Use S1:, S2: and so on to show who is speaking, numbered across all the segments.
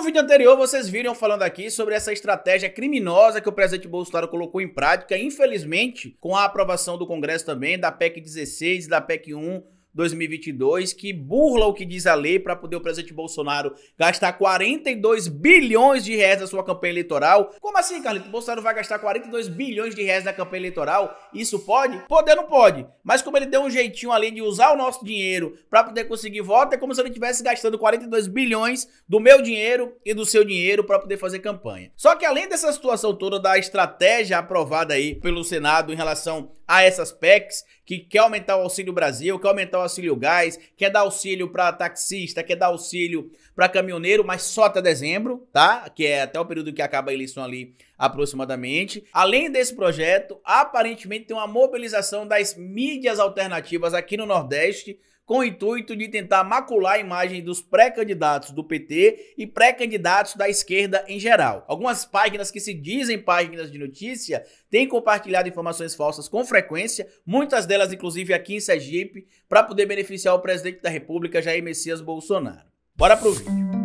S1: No vídeo anterior, vocês viram falando aqui sobre essa estratégia criminosa que o presidente Bolsonaro colocou em prática, infelizmente, com a aprovação do Congresso também, da PEC 16 e da PEC 1, 2022 que burla o que diz a lei para poder o presidente Bolsonaro gastar 42 bilhões de reais na sua campanha eleitoral. Como assim, Carlito? O Bolsonaro vai gastar 42 bilhões de reais na campanha eleitoral? Isso pode? Poder não pode. Mas como ele deu um jeitinho ali de usar o nosso dinheiro para poder conseguir voto, é como se ele estivesse gastando 42 bilhões do meu dinheiro e do seu dinheiro para poder fazer campanha. Só que além dessa situação toda da estratégia aprovada aí pelo Senado em relação a essas PECs, que quer aumentar o Auxílio Brasil, quer aumentar o auxílio gás, quer dar auxílio para taxista, quer dar auxílio para caminhoneiro, mas só até dezembro, tá? Que é até o período que acaba a eleição ali aproximadamente. Além desse projeto, aparentemente tem uma mobilização das mídias alternativas aqui no Nordeste com o intuito de tentar macular a imagem dos pré-candidatos do PT e pré-candidatos da esquerda em geral. Algumas páginas que se dizem páginas de notícia têm compartilhado informações falsas com frequência, muitas delas inclusive aqui em Sergipe, para poder beneficiar o presidente da República Jair Messias Bolsonaro. Bora pro vídeo.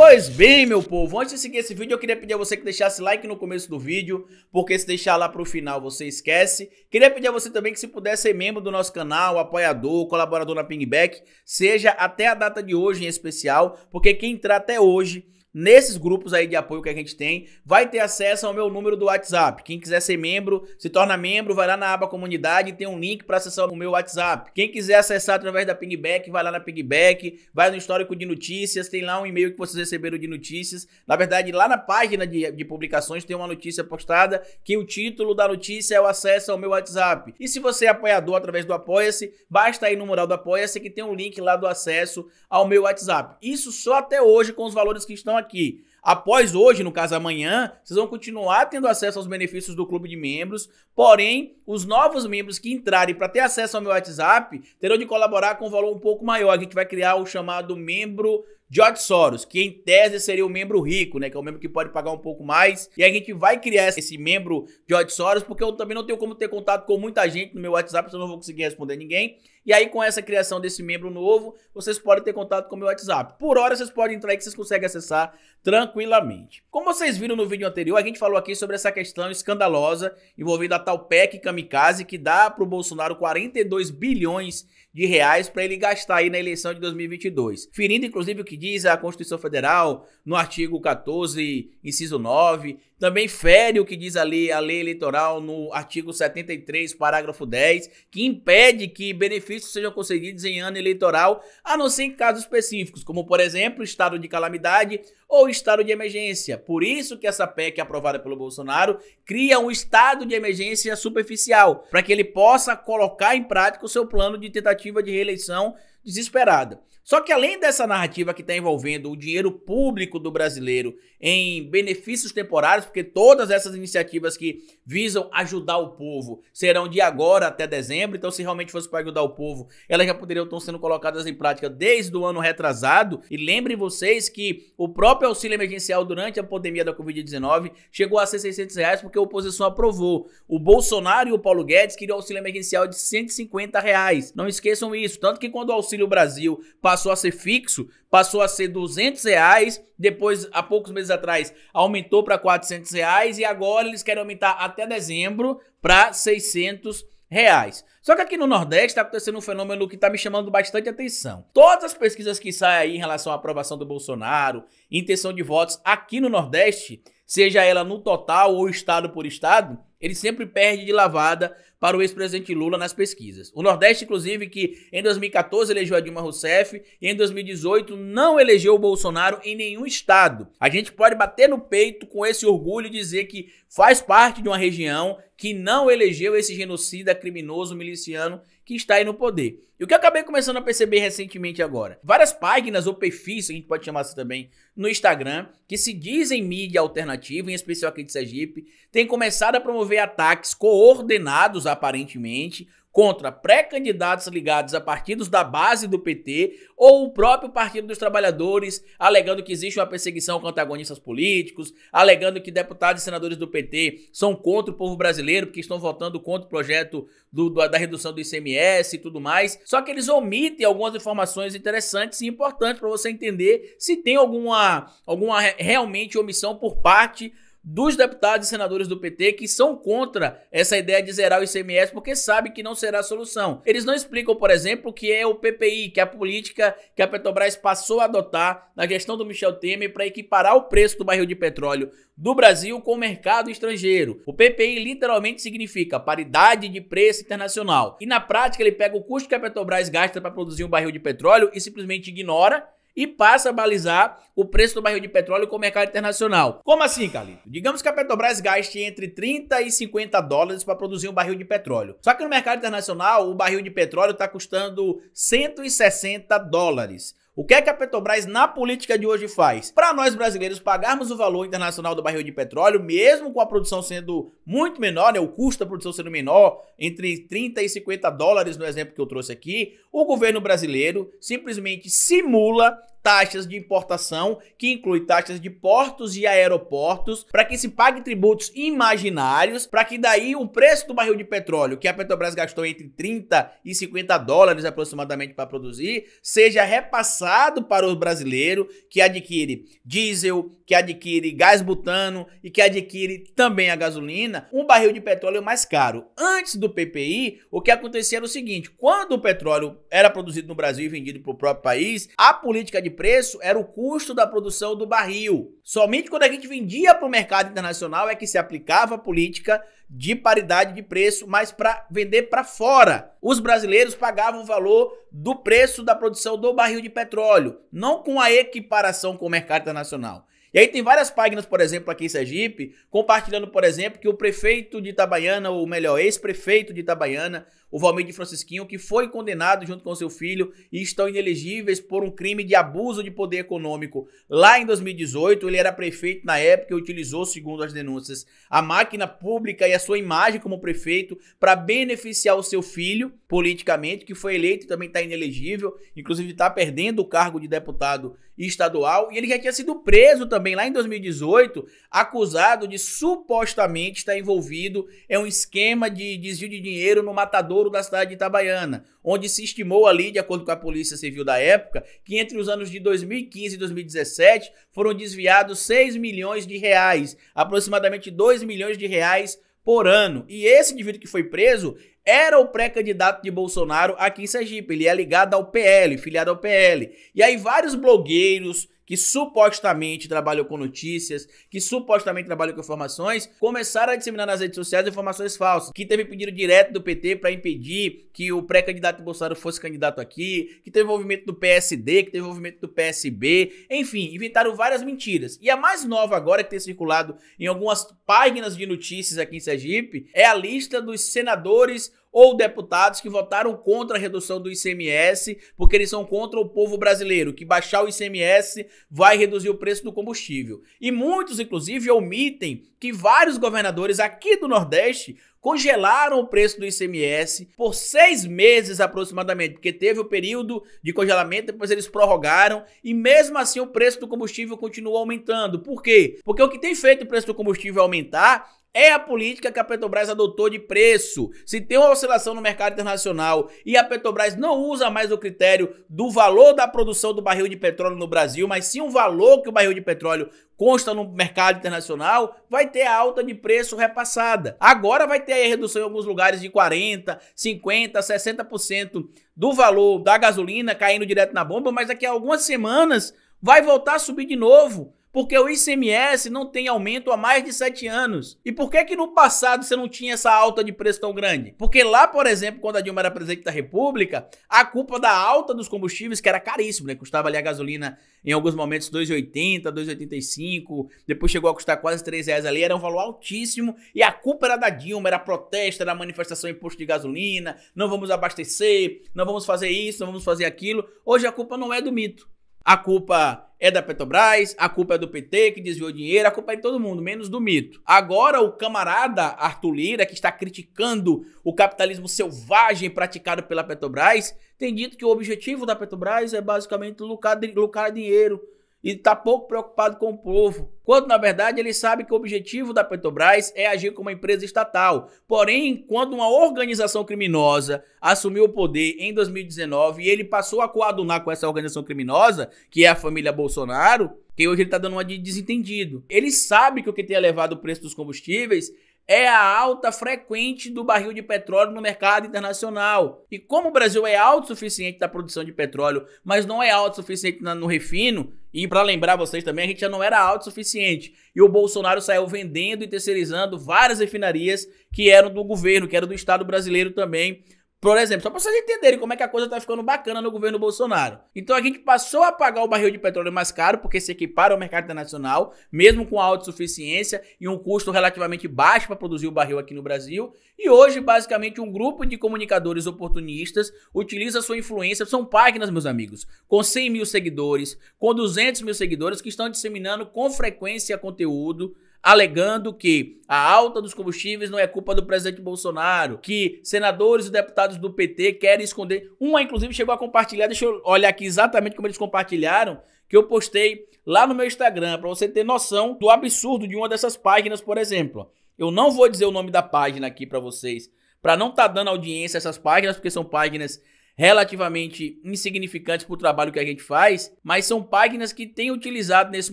S1: Pois bem, meu povo, antes de seguir esse vídeo, eu queria pedir a você que deixasse like no começo do vídeo, porque se deixar lá pro final você esquece. Queria pedir a você também que se puder ser membro do nosso canal, apoiador, colaborador na Pingback, seja até a data de hoje em especial, porque quem entrar até hoje nesses grupos aí de apoio que a gente tem, vai ter acesso ao meu número do WhatsApp. Quem quiser ser membro, se torna membro, vai lá na aba comunidade e tem um link para acessar o meu WhatsApp. Quem quiser acessar através da Pingback, vai lá na Pingback, vai no histórico de notícias, tem lá um e-mail que vocês receberam de notícias. Na verdade, lá na página de, de publicações tem uma notícia postada que o título da notícia é o acesso ao meu WhatsApp. E se você é apoiador através do Apoia-se, basta ir no mural do Apoia-se que tem um link lá do acesso ao meu WhatsApp. Isso só até hoje com os valores que estão aqui aqui. após hoje, no caso amanhã, vocês vão continuar tendo acesso aos benefícios do clube de membros, porém, os novos membros que entrarem para ter acesso ao meu WhatsApp terão de colaborar com um valor um pouco maior. A gente vai criar o chamado membro George Soros, que em tese seria o membro rico, né? Que é o membro que pode pagar um pouco mais. E a gente vai criar esse membro George Soros, porque eu também não tenho como ter contato com muita gente no meu WhatsApp, senão eu não vou conseguir responder ninguém. E aí, com essa criação desse membro novo, vocês podem ter contato com o meu WhatsApp. Por hora, vocês podem entrar aí que vocês conseguem acessar tranquilamente. Como vocês viram no vídeo anterior, a gente falou aqui sobre essa questão escandalosa envolvendo a tal PEC Kamikaze, que dá para o Bolsonaro 42 bilhões de reais para ele gastar aí na eleição de 2022. Ferindo, inclusive, o que diz a Constituição Federal no artigo 14, inciso 9, também fere o que diz ali a lei eleitoral no artigo 73, parágrafo 10, que impede que benefícios sejam concedidos em ano eleitoral, a não ser em casos específicos, como, por exemplo, estado de calamidade ou estado de emergência. Por isso que essa PEC aprovada pelo Bolsonaro cria um estado de emergência superficial, para que ele possa colocar em prática o seu plano de tentativa de reeleição desesperada. Só que além dessa narrativa que está envolvendo o dinheiro público do brasileiro em benefícios temporários, porque todas essas iniciativas que visam ajudar o povo serão de agora até dezembro, então se realmente fosse para ajudar o povo, elas já poderiam estar sendo colocadas em prática desde o ano retrasado. E lembrem vocês que o próprio próprio auxílio emergencial durante a pandemia da Covid-19 chegou a ser 600 reais porque a oposição aprovou. O Bolsonaro e o Paulo Guedes queriam auxílio emergencial de 150 reais. Não esqueçam isso. Tanto que quando o Auxílio Brasil passou a ser fixo, passou a ser 200 reais, depois, há poucos meses atrás, aumentou para 400 reais e agora eles querem aumentar até dezembro para 600 reais reais. Só que aqui no Nordeste está acontecendo um fenômeno que está me chamando bastante atenção. Todas as pesquisas que saem aí em relação à aprovação do Bolsonaro, intenção de votos aqui no Nordeste, seja ela no total ou estado por estado, ele sempre perde de lavada para o ex-presidente Lula nas pesquisas. O Nordeste, inclusive, que em 2014 elegeu a Dilma Rousseff e em 2018 não elegeu o Bolsonaro em nenhum estado. A gente pode bater no peito com esse orgulho e dizer que faz parte de uma região que não elegeu esse genocida criminoso miliciano que está aí no poder. E o que eu acabei começando a perceber recentemente agora? Várias páginas ou perfis, a gente pode chamar assim também, no Instagram, que se dizem mídia alternativa, em especial aqui de Sergipe, têm começado a promover ataques coordenados aparentemente, contra pré-candidatos ligados a partidos da base do PT ou o próprio Partido dos Trabalhadores, alegando que existe uma perseguição com antagonistas políticos, alegando que deputados e senadores do PT são contra o povo brasileiro porque estão votando contra o projeto do, do, da redução do ICMS e tudo mais. Só que eles omitem algumas informações interessantes e importantes para você entender se tem alguma, alguma realmente omissão por parte dos deputados e senadores do PT que são contra essa ideia de zerar o ICMS porque sabem que não será a solução. Eles não explicam, por exemplo, que é o PPI, que é a política que a Petrobras passou a adotar na gestão do Michel Temer para equiparar o preço do barril de petróleo do Brasil com o mercado estrangeiro. O PPI literalmente significa paridade de preço internacional. E na prática ele pega o custo que a Petrobras gasta para produzir um barril de petróleo e simplesmente ignora e passa a balizar o preço do barril de petróleo com o mercado internacional. Como assim, Carlito? Digamos que a Petrobras gaste entre 30 e 50 dólares para produzir um barril de petróleo. Só que no mercado internacional, o barril de petróleo está custando 160 dólares. O que é que a Petrobras na política de hoje faz? Para nós brasileiros pagarmos o valor internacional do barril de petróleo, mesmo com a produção sendo muito menor, né, o custo da produção sendo menor, entre 30 e 50 dólares no exemplo que eu trouxe aqui, o governo brasileiro simplesmente simula taxas de importação, que inclui taxas de portos e aeroportos, para que se pague tributos imaginários, para que daí o preço do barril de petróleo, que a Petrobras gastou entre 30 e 50 dólares aproximadamente para produzir, seja repassado para o brasileiro que adquire diesel, que adquire gás butano e que adquire também a gasolina, um barril de petróleo mais caro. Antes do PPI, o que acontecia era o seguinte: quando o petróleo era produzido no Brasil e vendido para o próprio país, a política de de preço era o custo da produção do barril. Somente quando a gente vendia para o mercado internacional é que se aplicava a política de paridade de preço, mas para vender para fora. Os brasileiros pagavam o valor do preço da produção do barril de petróleo, não com a equiparação com o mercado internacional. E aí tem várias páginas, por exemplo, aqui em Sergipe, compartilhando, por exemplo, que o prefeito de Itabaiana, ou melhor, ex-prefeito de Itabaiana, o Valmir de Francisquinho, que foi condenado junto com seu filho e estão inelegíveis por um crime de abuso de poder econômico. Lá em 2018, ele era prefeito na época e utilizou, segundo as denúncias, a máquina pública e a sua imagem como prefeito para beneficiar o seu filho politicamente, que foi eleito e também está inelegível, inclusive está perdendo o cargo de deputado estadual, e ele já tinha sido preso também lá em 2018, acusado de supostamente estar envolvido em um esquema de desvio de dinheiro no matadouro da cidade de Itabaiana, onde se estimou ali, de acordo com a Polícia Civil da época, que entre os anos de 2015 e 2017 foram desviados 6 milhões de reais, aproximadamente 2 milhões de reais por ano. E esse indivíduo que foi preso era o pré-candidato de Bolsonaro aqui em Sergipe. Ele é ligado ao PL, filiado ao PL. E aí vários blogueiros que supostamente trabalham com notícias, que supostamente trabalham com informações, começaram a disseminar nas redes sociais informações falsas. Que teve pedido direto do PT para impedir que o pré-candidato Bolsonaro fosse candidato aqui, que teve envolvimento do PSD, que teve envolvimento do PSB, enfim, inventaram várias mentiras. E a mais nova agora que tem circulado em algumas páginas de notícias aqui em Sergipe é a lista dos senadores ou deputados que votaram contra a redução do ICMS, porque eles são contra o povo brasileiro, que baixar o ICMS vai reduzir o preço do combustível. E muitos, inclusive, omitem que vários governadores aqui do Nordeste congelaram o preço do ICMS por seis meses aproximadamente, porque teve o período de congelamento, depois eles prorrogaram, e mesmo assim o preço do combustível continua aumentando. Por quê? Porque o que tem feito o preço do combustível aumentar é a política que a Petrobras adotou de preço. Se tem uma oscilação no mercado internacional e a Petrobras não usa mais o critério do valor da produção do barril de petróleo no Brasil, mas sim o valor que o barril de petróleo consta no mercado internacional, vai ter a alta de preço repassada. Agora vai ter a redução em alguns lugares de 40, 50, 60% do valor da gasolina caindo direto na bomba, mas daqui a algumas semanas vai voltar a subir de novo. Porque o ICMS não tem aumento há mais de 7 anos. E por que que no passado você não tinha essa alta de preço tão grande? Porque lá, por exemplo, quando a Dilma era presidente da República, a culpa da alta dos combustíveis, que era caríssimo, né? Custava ali a gasolina em alguns momentos 2,80, 2,85, depois chegou a custar quase 3 reais ali, era um valor altíssimo. E a culpa era da Dilma, era protesto, era manifestação em posto de gasolina, não vamos abastecer, não vamos fazer isso, não vamos fazer aquilo. Hoje a culpa não é do mito a culpa é da Petrobras, a culpa é do PT que desviou dinheiro, a culpa é de todo mundo, menos do mito. Agora o camarada Arthur Lira, que está criticando o capitalismo selvagem praticado pela Petrobras, tem dito que o objetivo da Petrobras é basicamente lucrar, lucrar dinheiro e está pouco preocupado com o povo, quando na verdade ele sabe que o objetivo da Petrobras é agir como uma empresa estatal. Porém, quando uma organização criminosa assumiu o poder em 2019 e ele passou a coadunar com essa organização criminosa, que é a família Bolsonaro, que hoje ele está dando uma de desentendido. Ele sabe que o que tem elevado o preço dos combustíveis é a alta frequente do barril de petróleo no mercado internacional. E como o Brasil é autossuficiente da produção de petróleo, mas não é autossuficiente no refino, e para lembrar vocês também, a gente já não era autossuficiente. E o Bolsonaro saiu vendendo e terceirizando várias refinarias que eram do governo, que eram do Estado brasileiro também, por exemplo, só para vocês entenderem como é que a coisa está ficando bacana no governo Bolsonaro. Então a gente passou a pagar o barril de petróleo mais caro, porque se equipara ao mercado internacional, mesmo com autossuficiência e um custo relativamente baixo para produzir o barril aqui no Brasil. E hoje, basicamente, um grupo de comunicadores oportunistas utiliza sua influência, são páginas, meus amigos, com 100 mil seguidores, com 200 mil seguidores, que estão disseminando com frequência conteúdo alegando que a alta dos combustíveis não é culpa do presidente Bolsonaro, que senadores e deputados do PT querem esconder. Uma, inclusive, chegou a compartilhar, deixa eu olhar aqui exatamente como eles compartilharam, que eu postei lá no meu Instagram, para você ter noção do absurdo de uma dessas páginas, por exemplo. Eu não vou dizer o nome da página aqui para vocês, para não estar tá dando audiência a essas páginas, porque são páginas relativamente insignificantes para o trabalho que a gente faz, mas são páginas que têm utilizado nesse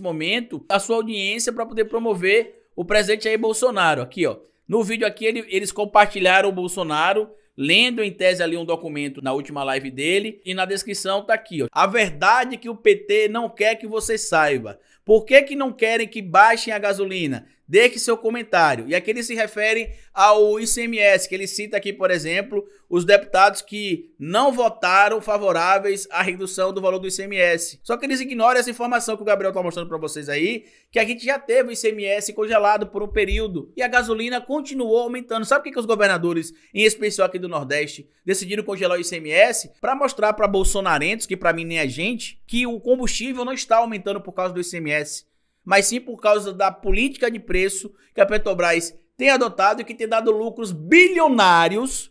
S1: momento a sua audiência para poder promover o presidente Jair Bolsonaro. Aqui, ó. No vídeo aqui, ele, eles compartilharam o Bolsonaro lendo em tese ali um documento na última live dele e na descrição tá aqui, ó. A verdade é que o PT não quer que você saiba. Por que que não querem que baixem a gasolina? Deixe seu comentário. E aqui ele se referem ao ICMS, que ele cita aqui, por exemplo, os deputados que não votaram favoráveis à redução do valor do ICMS. Só que eles ignoram essa informação que o Gabriel está mostrando para vocês aí, que a gente já teve o ICMS congelado por um período e a gasolina continuou aumentando. Sabe o que, que os governadores, em especial aqui do Nordeste, decidiram congelar o ICMS? Para mostrar para bolsonarentos, que para mim nem é gente, que o combustível não está aumentando por causa do ICMS mas sim por causa da política de preço que a Petrobras tem adotado e que tem dado lucros bilionários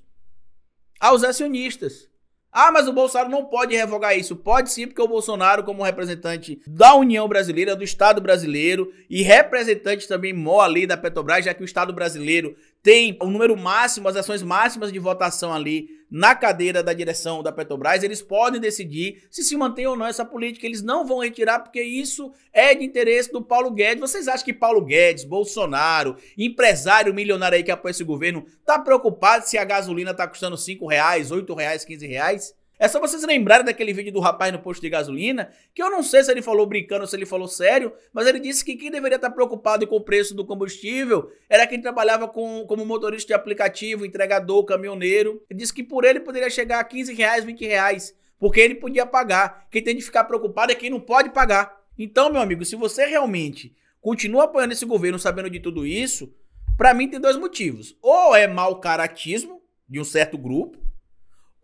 S1: aos acionistas. Ah, mas o Bolsonaro não pode revogar isso. Pode sim, porque o Bolsonaro, como representante da União Brasileira, do Estado brasileiro e representante também mó ali da Petrobras, já que o Estado brasileiro tem o número máximo, as ações máximas de votação ali na cadeira da direção da Petrobras, eles podem decidir se se mantém ou não essa política. Eles não vão retirar porque isso é de interesse do Paulo Guedes. Vocês acham que Paulo Guedes, Bolsonaro, empresário milionário aí que apoia esse governo, tá preocupado se a gasolina tá custando 5 reais, 8 reais, 15 reais? É só vocês lembrarem daquele vídeo do rapaz no posto de gasolina, que eu não sei se ele falou brincando ou se ele falou sério, mas ele disse que quem deveria estar preocupado com o preço do combustível era quem trabalhava com, como motorista de aplicativo, entregador, caminhoneiro. Ele disse que por ele poderia chegar a 15 reais, 20 reais, porque ele podia pagar. Quem tem de ficar preocupado é quem não pode pagar. Então, meu amigo, se você realmente continua apoiando esse governo sabendo de tudo isso, para mim tem dois motivos. Ou é mau caratismo de um certo grupo,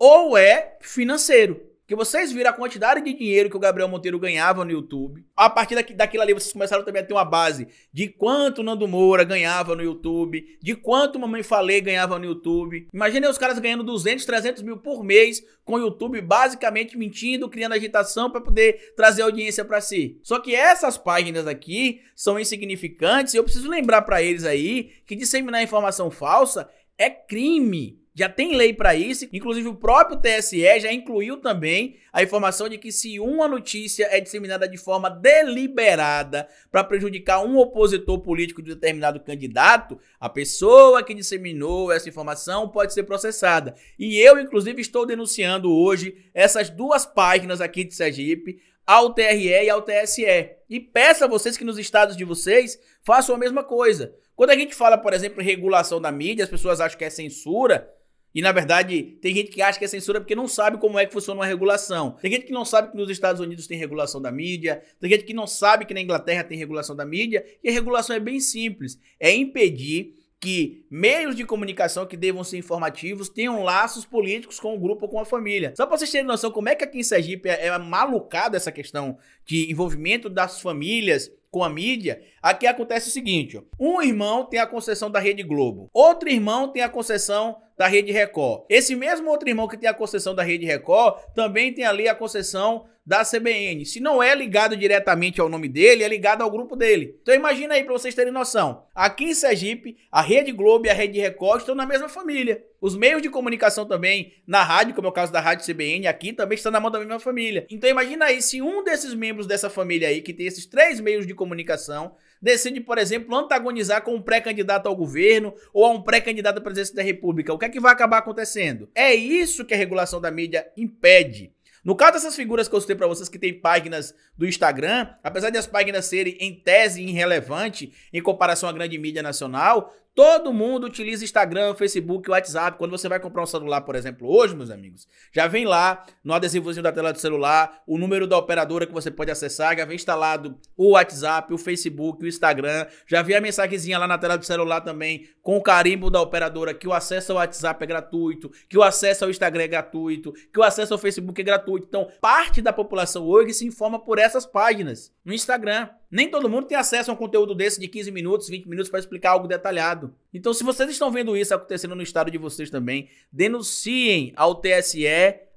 S1: ou é financeiro. Que vocês viram a quantidade de dinheiro que o Gabriel Monteiro ganhava no YouTube. A partir daqui, daquilo ali, vocês começaram também a ter uma base de quanto o Nando Moura ganhava no YouTube, de quanto Mamãe Falei ganhava no YouTube. Imaginem os caras ganhando 200, 300 mil por mês com o YouTube basicamente mentindo, criando agitação para poder trazer audiência para si. Só que essas páginas aqui são insignificantes e eu preciso lembrar para eles aí que disseminar informação falsa é crime. Já tem lei para isso, inclusive o próprio TSE já incluiu também a informação de que se uma notícia é disseminada de forma deliberada para prejudicar um opositor político de determinado candidato, a pessoa que disseminou essa informação pode ser processada. E eu, inclusive, estou denunciando hoje essas duas páginas aqui de Sergipe ao TRE e ao TSE. E peço a vocês que nos estados de vocês façam a mesma coisa. Quando a gente fala, por exemplo, regulação da mídia, as pessoas acham que é censura. E na verdade, tem gente que acha que é censura porque não sabe como é que funciona uma regulação. Tem gente que não sabe que nos Estados Unidos tem regulação da mídia, tem gente que não sabe que na Inglaterra tem regulação da mídia, e a regulação é bem simples: é impedir que meios de comunicação que devam ser informativos tenham laços políticos com o grupo ou com a família. Só para vocês terem noção como é que aqui em Sergipe é, é malucada essa questão de envolvimento das famílias com a mídia, aqui acontece o seguinte: um irmão tem a concessão da Rede Globo, outro irmão tem a concessão da Rede Record. Esse mesmo outro irmão que tem a concessão da Rede Record também tem ali a concessão da CBN. Se não é ligado diretamente ao nome dele, é ligado ao grupo dele. Então imagina aí para vocês terem noção. Aqui em Sergipe, a Rede Globo e a Rede Record estão na mesma família. Os meios de comunicação também, na rádio, como é o caso da Rádio CBN, aqui também estão na mão da mesma família. Então imagina aí se um desses membros dessa família aí, que tem esses três meios de comunicação, decide, por exemplo, antagonizar com um pré-candidato ao governo ou a um pré-candidato à presidência da República. O que é que vai acabar acontecendo? É isso que a regulação da mídia impede. No caso dessas figuras que eu citei para vocês que tem páginas do Instagram, apesar de as páginas serem em tese irrelevante em comparação à grande mídia nacional, Todo mundo utiliza Instagram, Facebook, WhatsApp. Quando você vai comprar um celular, por exemplo, hoje, meus amigos, já vem lá no adesivozinho da tela do celular o número da operadora que você pode acessar, já vem instalado o WhatsApp, o Facebook, o Instagram, já vem a mensagenzinha lá na tela do celular também com o carimbo da operadora que o acesso ao WhatsApp é gratuito, que o acesso ao Instagram é gratuito, que o acesso ao Facebook é gratuito. Então, parte da população hoje se informa por essas páginas no Instagram. Nem todo mundo tem acesso a um conteúdo desse de 15 minutos, 20 minutos para explicar algo detalhado. Então, se vocês estão vendo isso acontecendo no estado de vocês também, denunciem ao TSE,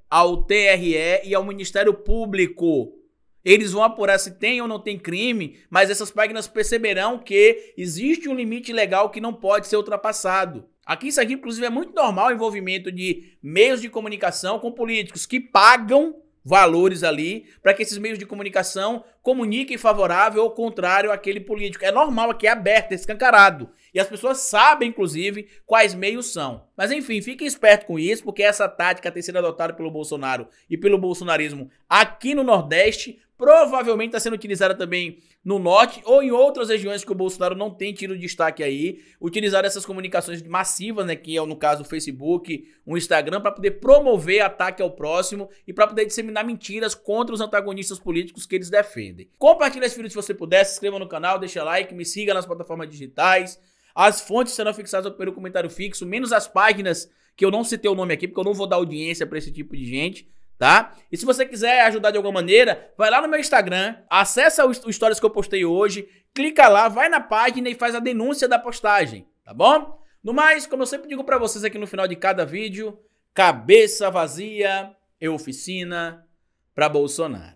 S1: ao TRE e ao Ministério Público. Eles vão apurar se tem ou não tem crime, mas essas páginas perceberão que existe um limite legal que não pode ser ultrapassado. Aqui, isso aqui, inclusive, é muito normal o envolvimento de meios de comunicação com políticos que pagam valores ali para que esses meios de comunicação comuniquem favorável ou contrário àquele político. É normal, aqui é aberto, é escancarado. E as pessoas sabem, inclusive, quais meios são. Mas enfim, fique esperto com isso, porque essa tática tem sido adotada pelo Bolsonaro e pelo bolsonarismo aqui no Nordeste, provavelmente está sendo utilizada também no Norte ou em outras regiões que o Bolsonaro não tem tido destaque aí, utilizar essas comunicações massivas, né, que é no caso o Facebook, o Instagram, para poder promover ataque ao próximo e para poder disseminar mentiras contra os antagonistas políticos que eles defendem. Compartilhe esse vídeo se você puder, se inscreva no canal, deixa like, me siga nas plataformas digitais, as fontes serão fixadas pelo comentário fixo, menos as páginas que eu não citei o nome aqui, porque eu não vou dar audiência para esse tipo de gente tá? E se você quiser ajudar de alguma maneira, vai lá no meu Instagram, acessa os, stories que eu postei hoje, clica lá, vai na página e faz a denúncia da postagem, tá bom? No mais, como eu sempre digo para vocês aqui no final de cada vídeo, cabeça vazia e é oficina para Bolsonaro.